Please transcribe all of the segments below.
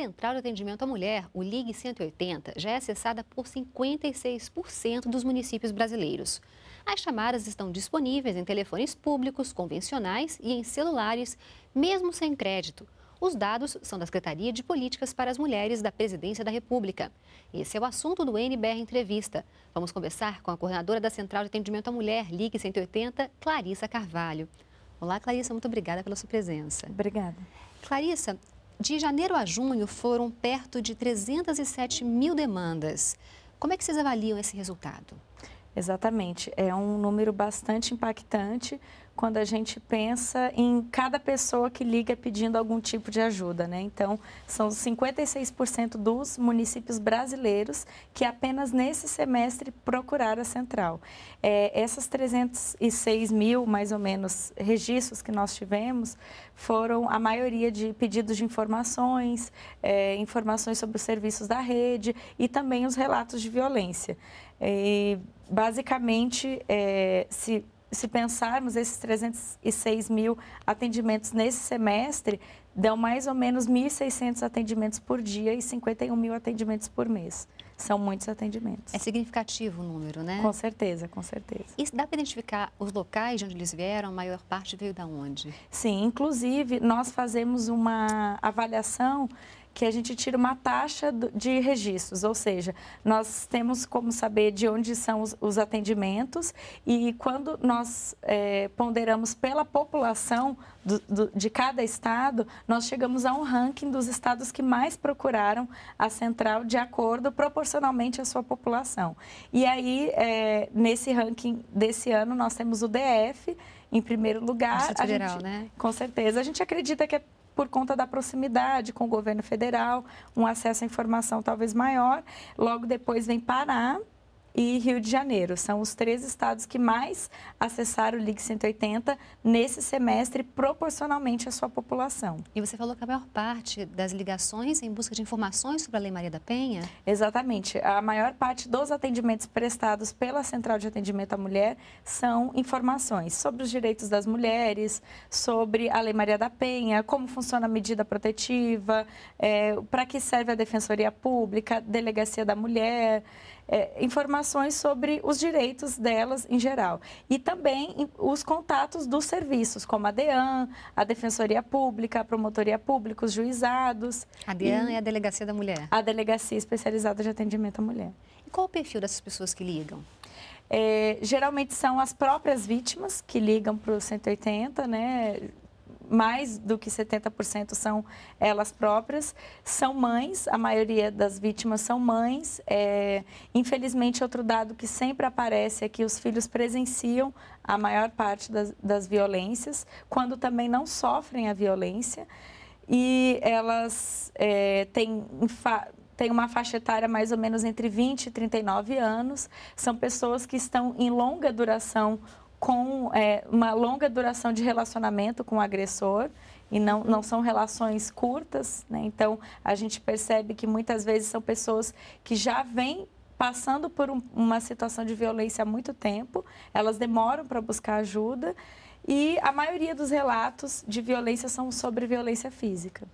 Central de Atendimento à Mulher, o Ligue 180, já é acessada por 56% dos municípios brasileiros. As chamadas estão disponíveis em telefones públicos, convencionais e em celulares, mesmo sem crédito. Os dados são da Secretaria de Políticas para as Mulheres da Presidência da República. Esse é o assunto do NBR Entrevista. Vamos conversar com a coordenadora da Central de Atendimento à Mulher, Ligue 180, Clarissa Carvalho. Olá, Clarissa, muito obrigada pela sua presença. Obrigada. Clarissa, de janeiro a junho foram perto de 307 mil demandas. Como é que vocês avaliam esse resultado? Exatamente, é um número bastante impactante, quando a gente pensa em cada pessoa que liga pedindo algum tipo de ajuda, né? Então, são 56% dos municípios brasileiros que apenas nesse semestre procuraram a central. É, essas 306 mil, mais ou menos, registros que nós tivemos foram a maioria de pedidos de informações, é, informações sobre os serviços da rede e também os relatos de violência. E, basicamente, é, se se pensarmos, esses 306 mil atendimentos nesse semestre dão mais ou menos 1.600 atendimentos por dia e 51 mil atendimentos por mês. São muitos atendimentos. É significativo o número, né? Com certeza, com certeza. E dá para identificar os locais de onde eles vieram? A maior parte veio da onde? Sim, inclusive nós fazemos uma avaliação que a gente tira uma taxa de registros, ou seja, nós temos como saber de onde são os, atendimentos e quando nós é, ponderamos pela população do, do, de cada estado, nós chegamos a um ranking dos estados que mais procuraram a central de acordo proporcionalmente à sua população. E aí, é, nesse ranking desse ano, nós temos o DF em primeiro lugar. Distrito é Federal, gente, né? Com certeza. A gente acredita que é por conta da proximidade com o governo federal, um acesso à informação talvez maior. Logo depois vem Pará, e Rio de Janeiro. São os três estados que mais acessaram o Ligue 180 nesse semestre, proporcionalmente à sua população. E você falou que a maior parte das ligações é em busca de informações sobre a Lei Maria da Penha? Exatamente. A maior parte dos atendimentos prestados pela Central de Atendimento à Mulher são informações sobre os direitos das mulheres, sobre a Lei Maria da Penha, como funciona a medida protetiva, é, para que serve a Defensoria Pública, Delegacia da Mulher é, informações sobre os direitos delas em geral. E também os contatos dos serviços, como a DEAN, a Defensoria Pública, a Promotoria Pública, os juizados. A DEAN e é a Delegacia da Mulher. A Delegacia Especializada de Atendimento à Mulher. E qual o perfil dessas pessoas que ligam? É, geralmente são as próprias vítimas que ligam para o 180, né? mais do que 70% são elas próprias, são mães, a maioria das vítimas são mães. É, infelizmente, outro dado que sempre aparece é que os filhos presenciam a maior parte das, das violências, quando também não sofrem a violência. E elas é, têm tem uma faixa etária mais ou menos entre 20 e 39 anos. São pessoas que estão em longa duração com é, uma longa duração de relacionamento com o agressor e não, não são relações curtas, né? Então, a gente percebe que muitas vezes são pessoas que já vêm passando por um, uma situação de violência há muito tempo, elas demoram para buscar ajuda e a maioria dos relatos de violência são sobre violência física.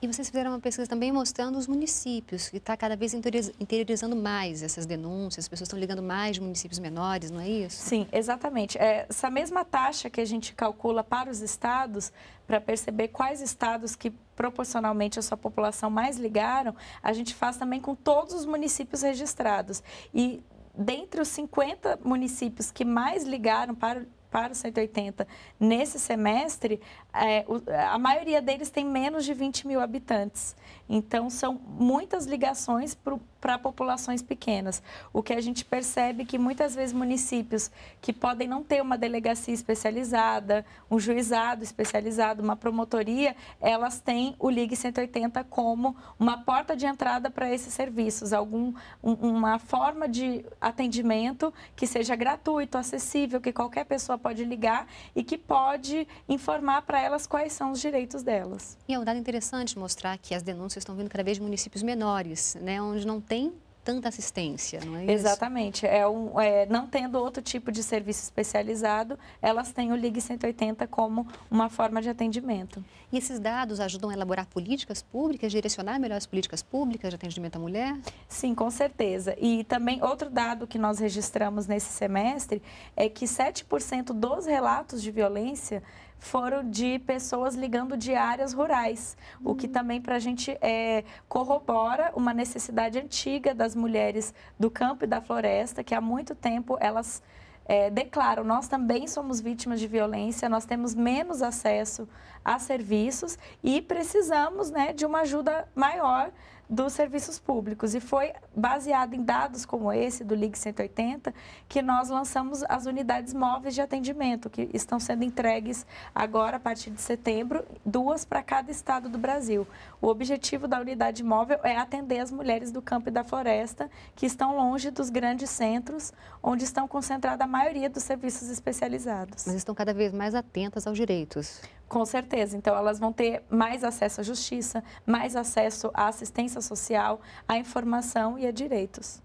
E vocês fizeram uma pesquisa também mostrando os municípios, que está cada vez interiorizando mais essas denúncias, as pessoas estão ligando mais de municípios menores, não é isso? Sim, exatamente. É, essa mesma taxa que a gente calcula para os estados, para perceber quais estados que proporcionalmente a sua população mais ligaram, a gente faz também com todos os municípios registrados. E dentre os 50 municípios que mais ligaram para para os 180 nesse semestre, é, o, a maioria deles tem menos de 20 mil habitantes. Então, são muitas ligações para populações pequenas. O que a gente percebe é que muitas vezes municípios que podem não ter uma delegacia especializada, um juizado especializado, uma promotoria, elas têm o Ligue 180 como uma porta de entrada para esses serviços, algum, um, uma forma de atendimento que seja gratuito, acessível, que qualquer pessoa pode ligar e que pode informar para elas quais são os direitos delas. E é um dado interessante mostrar que as denúncias vocês estão vendo cada vez municípios menores, né, onde não tem tanta assistência, não é isso? Exatamente. É um, é, não tendo outro tipo de serviço especializado, elas têm o Ligue 180 como uma forma de atendimento. E esses dados ajudam a elaborar políticas públicas, direcionar melhores políticas públicas de atendimento à mulher? Sim, com certeza. E também outro dado que nós registramos nesse semestre é que 7% dos relatos de violência foram de pessoas ligando de áreas rurais, uhum. o que hum. também para a gente é, corrobora uma necessidade antiga das mulheres do campo e da floresta, que há muito tempo elas é, declaram: nós também somos vítimas de violência, nós temos menos acesso a serviços e precisamos né, de uma ajuda maior dos serviços públicos. E foi baseado em dados como esse do Ligue 180 que nós lançamos as unidades móveis de atendimento, que estão sendo entregues agora, a partir de setembro, duas para cada estado do Brasil. O objetivo da unidade móvel é atender as mulheres do campo e da floresta que estão longe dos grandes centros, onde estão concentrada a maioria dos serviços especializados. Mas estão cada vez mais atentas aos direitos. Com certeza. Então, elas vão ter mais acesso à justiça, mais acesso à assistência social, à informação e a direitos.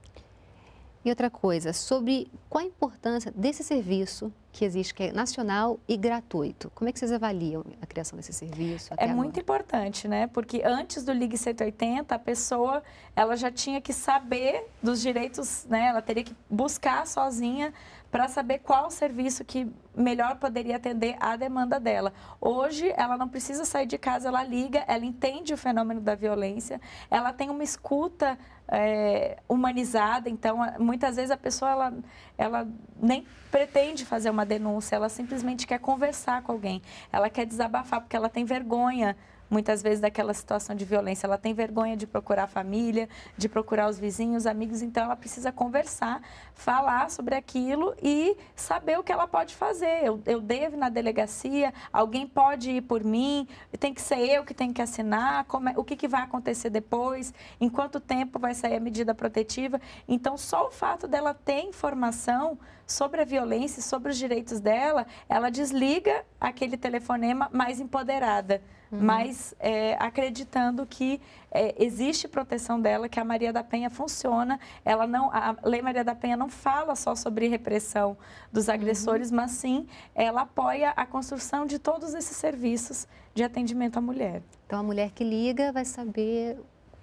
E outra coisa, sobre qual a importância desse serviço que existe, que é nacional e gratuito. Como é que vocês avaliam a criação desse serviço? é muito agora? importante, né? Porque antes do Ligue 180, a pessoa ela já tinha que saber dos direitos, né? Ela teria que buscar sozinha para saber qual serviço que melhor poderia atender à demanda dela. Hoje, ela não precisa sair de casa, ela liga, ela entende o fenômeno da violência, ela tem uma escuta é, humanizada, então muitas vezes a pessoa ela, ela nem pretende fazer uma uma denúncia, ela simplesmente quer conversar com alguém, ela quer desabafar porque ela tem vergonha muitas vezes daquela situação de violência. Ela tem vergonha de procurar a família, de procurar os vizinhos, amigos, então ela precisa conversar, falar sobre aquilo e saber o que ela pode fazer. Eu, eu devo na delegacia, alguém pode ir por mim, tem que ser eu que tenho que assinar, é, o que, que vai acontecer depois, em quanto tempo vai sair a medida protetiva. Então, só o fato dela ter informação sobre a violência, sobre os direitos dela, ela desliga aquele telefonema mais empoderada uhum. mas é, acreditando que é, existe proteção dela, que a Maria da Penha funciona. Ela não, a Lei Maria da Penha não fala só sobre repressão dos uhum. agressores, uhum. mas sim ela apoia a construção de todos esses serviços de atendimento à mulher. Então a mulher que liga vai saber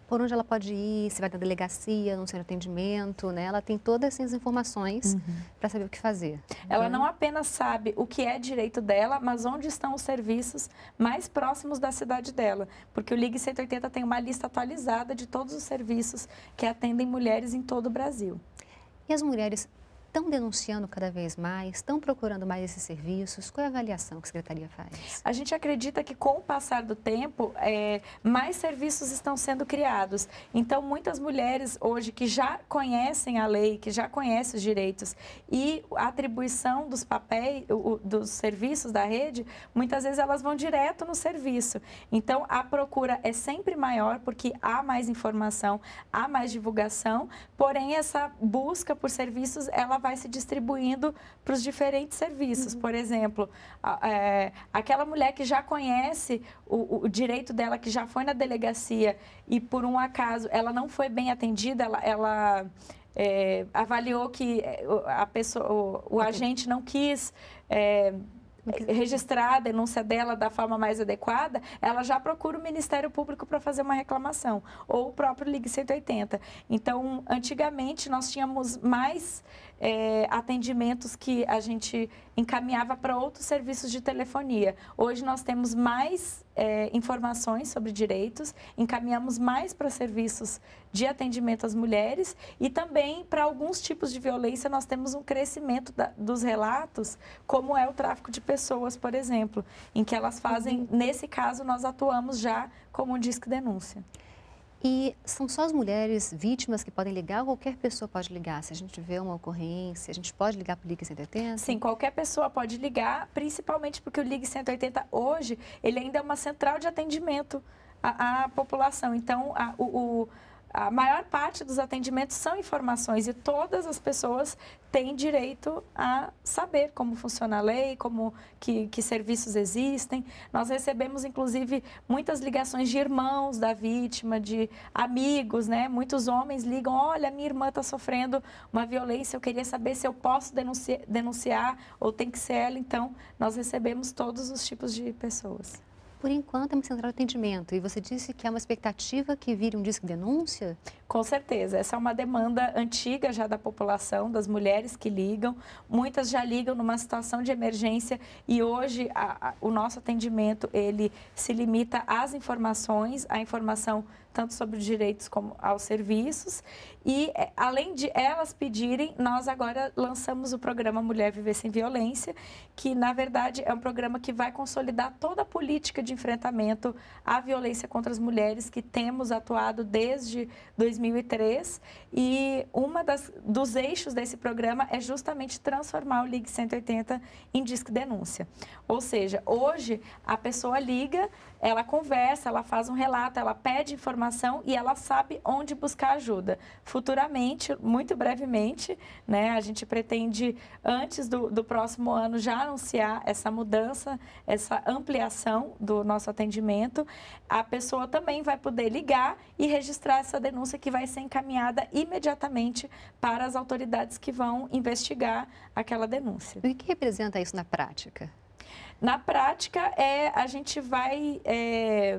por onde ela pode ir, se vai na delegacia, no centro de atendimento, né? Ela tem todas essas informações uhum. para saber o que fazer. Ela uhum. não apenas sabe o que é direito dela, mas onde estão os serviços mais próximos da cidade dela, porque o Ligue 180 tem uma lista atualizada de todos os serviços que atendem mulheres em todo o Brasil. E as mulheres estão denunciando cada vez mais, estão procurando mais esses serviços? Qual é a avaliação que a Secretaria faz? A gente acredita que com o passar do tempo, é, mais serviços estão sendo criados. Então, muitas mulheres hoje que já conhecem a lei, que já conhecem os direitos e a atribuição dos papéis, o, dos serviços da rede, muitas vezes elas vão direto no serviço. Então, a procura é sempre maior porque há mais informação, há mais divulgação, porém essa busca por serviços, ela vai se distribuindo para os diferentes serviços. Uhum. Por exemplo, é, aquela mulher que já conhece o, o, direito dela, que já foi na delegacia e por um acaso ela não foi bem atendida, ela, ela é, avaliou que é, a pessoa, o, o agente não quis é, registrar a denúncia dela da forma mais adequada, ela já procura o Ministério Público para fazer uma reclamação, ou o próprio Ligue 180. Então, antigamente, nós tínhamos mais é, atendimentos que a gente encaminhava para outros serviços de telefonia. Hoje nós temos mais é, informações sobre direitos, encaminhamos mais para serviços de atendimento às mulheres e também para alguns tipos de violência nós temos um crescimento da, dos relatos, como é o tráfico de pessoas, por exemplo, em que elas fazem, uhum. nesse caso nós atuamos já como um disque denúncia. E são só as mulheres vítimas que podem ligar ou qualquer pessoa pode ligar? Se a gente vê uma ocorrência, a gente pode ligar para o Ligue 180? Sim, qualquer pessoa pode ligar, principalmente porque o Ligue 180 hoje, ele ainda é uma central de atendimento à, à população. Então, a, o, o a maior parte dos atendimentos são informações e todas as pessoas têm direito a saber como funciona a lei, como que, que serviços existem. Nós recebemos, inclusive, muitas ligações de irmãos da vítima, de amigos, né? Muitos homens ligam, olha, minha irmã está sofrendo uma violência, eu queria saber se eu posso denunciar, denunciar ou tem que ser ela. Então, nós recebemos todos os tipos de pessoas. Por enquanto, é uma central de atendimento. E você disse que é uma expectativa que vire um disco de denúncia? Com certeza. Essa é uma demanda antiga já da população, das mulheres que ligam. Muitas já ligam numa situação de emergência e hoje a, a, o nosso atendimento, ele se limita às informações, à informação tanto sobre direitos como aos serviços. E, é, além de elas pedirem, nós agora lançamos o programa Mulher Viver Sem Violência, que, na verdade, é um programa que vai consolidar toda a política de enfrentamento à violência contra as mulheres que temos atuado desde 2003. E uma das, dos eixos desse programa é justamente transformar o Ligue 180 em Disque Denúncia. Ou seja, hoje a pessoa liga ela conversa, ela faz um relato, ela pede informação e ela sabe onde buscar ajuda. Futuramente, muito brevemente, né, a gente pretende, antes do, do próximo ano, já anunciar essa mudança, essa ampliação do nosso atendimento. A pessoa também vai poder ligar e registrar essa denúncia que vai ser encaminhada imediatamente para as autoridades que vão investigar aquela denúncia. E o que representa isso na prática? Na prática, é, a gente vai é,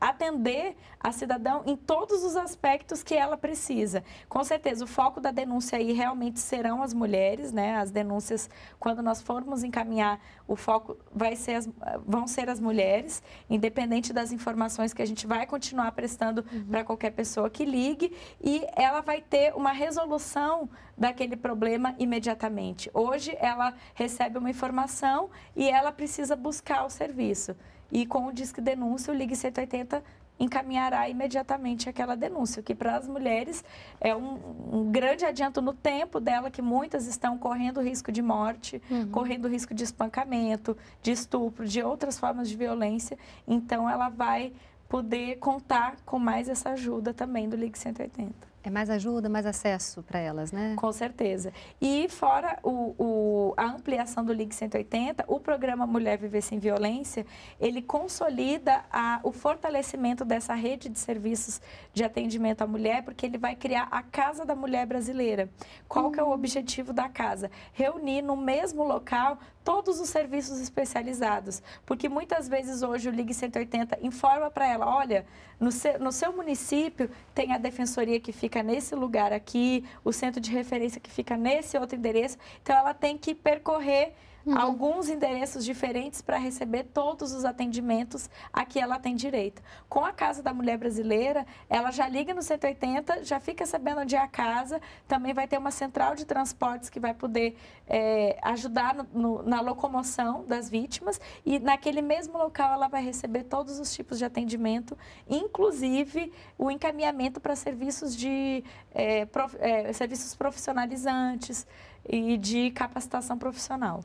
atender a cidadão em todos os aspectos que ela precisa. Com certeza, o foco da denúncia aí realmente serão as mulheres, né? As denúncias, quando nós formos encaminhar, o foco vai ser as, vão ser as mulheres, independente das informações que a gente vai continuar prestando uhum. para qualquer pessoa que ligue e ela vai ter uma resolução daquele problema imediatamente. Hoje ela recebe uma informação e ela precisa buscar o serviço. E com o Disque Denúncia, o Ligue 180 encaminhará imediatamente aquela denúncia, que para as mulheres é um, um, grande adianto no tempo dela, que muitas estão correndo risco de morte, uhum. correndo risco de espancamento, de estupro, de outras formas de violência. Então, ela vai poder contar com mais essa ajuda também do Ligue 180. É mais ajuda, mais acesso para elas, né? Com certeza. E fora o, o, a ampliação do Ligue 180, o programa Mulher Viver Sem Violência, ele consolida a, o fortalecimento dessa rede de serviços de atendimento à mulher, porque ele vai criar a Casa da Mulher Brasileira. Qual hum. que é o hum. objetivo da casa? Reunir no mesmo local todos os serviços especializados. Porque muitas vezes hoje o Ligue 180 informa para ela, olha, no seu, no seu município tem a defensoria que fica nesse lugar aqui, o centro de referência que fica nesse outro endereço. Então ela tem que percorrer uhum. alguns endereços diferentes para receber todos os atendimentos a que ela tem direito. Com a Casa da Mulher Brasileira, ela já liga no 180, já fica sabendo onde é a casa, também vai ter uma central de transportes que vai poder é, ajudar no, no, na locomoção das vítimas e naquele mesmo local ela vai receber todos os tipos de atendimento, inclusive o encaminhamento para serviços de é, prof, é, serviços profissionalizantes e de capacitação profissional.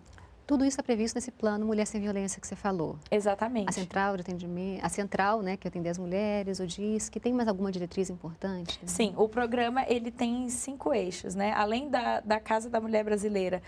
Tudo isso está previsto nesse plano Mulher Sem Violência que você falou. Exatamente. A central de atendimento, a central, né, que atende as mulheres, o DIS, que tem mais alguma diretriz importante? Né? Sim, o programa ele tem cinco eixos, né? Além da, da Casa da Mulher Brasileira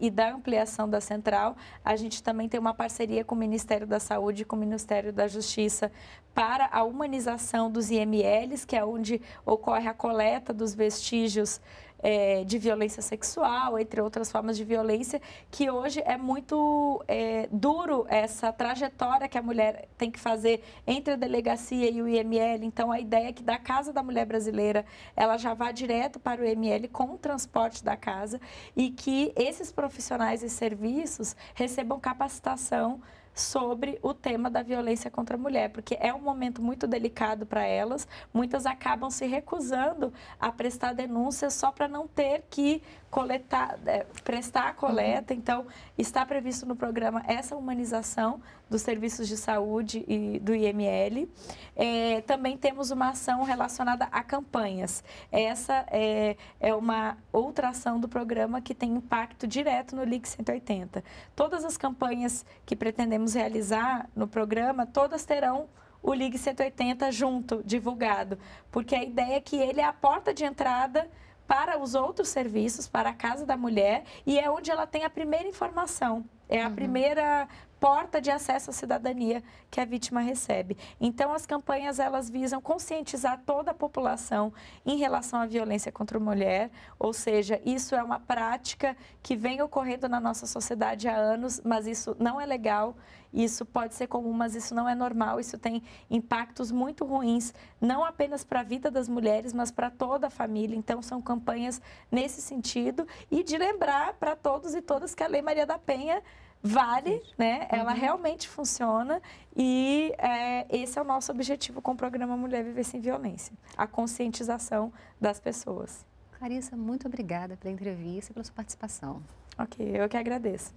e da ampliação da central, a gente também tem uma parceria com o Ministério da Saúde e com o Ministério da Justiça para a humanização dos IMLs, que é onde ocorre a coleta dos vestígios é, de violência sexual, entre outras formas de violência, que hoje é muito é, duro essa trajetória que a mulher tem que fazer entre a delegacia e o IML. Então, a ideia é que da Casa da Mulher Brasileira ela já vá direto para o IML com o transporte da casa e que esses profissionais e serviços recebam capacitação sobre o tema da violência contra a mulher, porque é um momento muito delicado para elas. Muitas acabam se recusando a prestar denúncia só para não ter que coletar, é, prestar a coleta. Uhum. Então, está previsto no programa essa humanização dos serviços de saúde e do IML. É, também temos uma ação relacionada a campanhas. Essa é, é uma outra ação do programa que tem impacto direto no LIC 180. Todas as campanhas que pretendemos vamos realizar no programa, todas terão o Ligue 180 junto, divulgado, porque a ideia é que ele é a porta de entrada para os outros serviços, para a Casa da Mulher, e é onde ela tem a primeira informação. É a uhum. primeira porta de acesso à cidadania que a vítima recebe. Então, as campanhas elas visam conscientizar toda a população em relação à violência contra a mulher, ou seja, isso é uma prática que vem ocorrendo na nossa sociedade há anos, mas isso não é legal, isso pode ser comum, mas isso não é normal, isso tem impactos muito ruins, não apenas para a vida das mulheres, mas para toda a família. Então, são campanhas nesse sentido e de lembrar para todos e todas que a Lei Maria da Penha vale, né? Ela uhum. realmente funciona e é, esse é o nosso objetivo com o programa Mulher Viver Sem Violência, a conscientização das pessoas. Clarissa, muito obrigada pela entrevista e pela sua participação. Ok, eu que agradeço.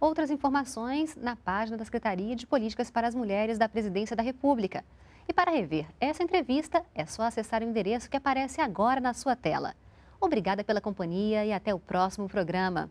Outras informações na página da Secretaria de Políticas para as Mulheres da Presidência da República. E para rever essa entrevista, é só acessar o endereço que aparece agora na sua tela. Obrigada pela companhia e até o próximo programa.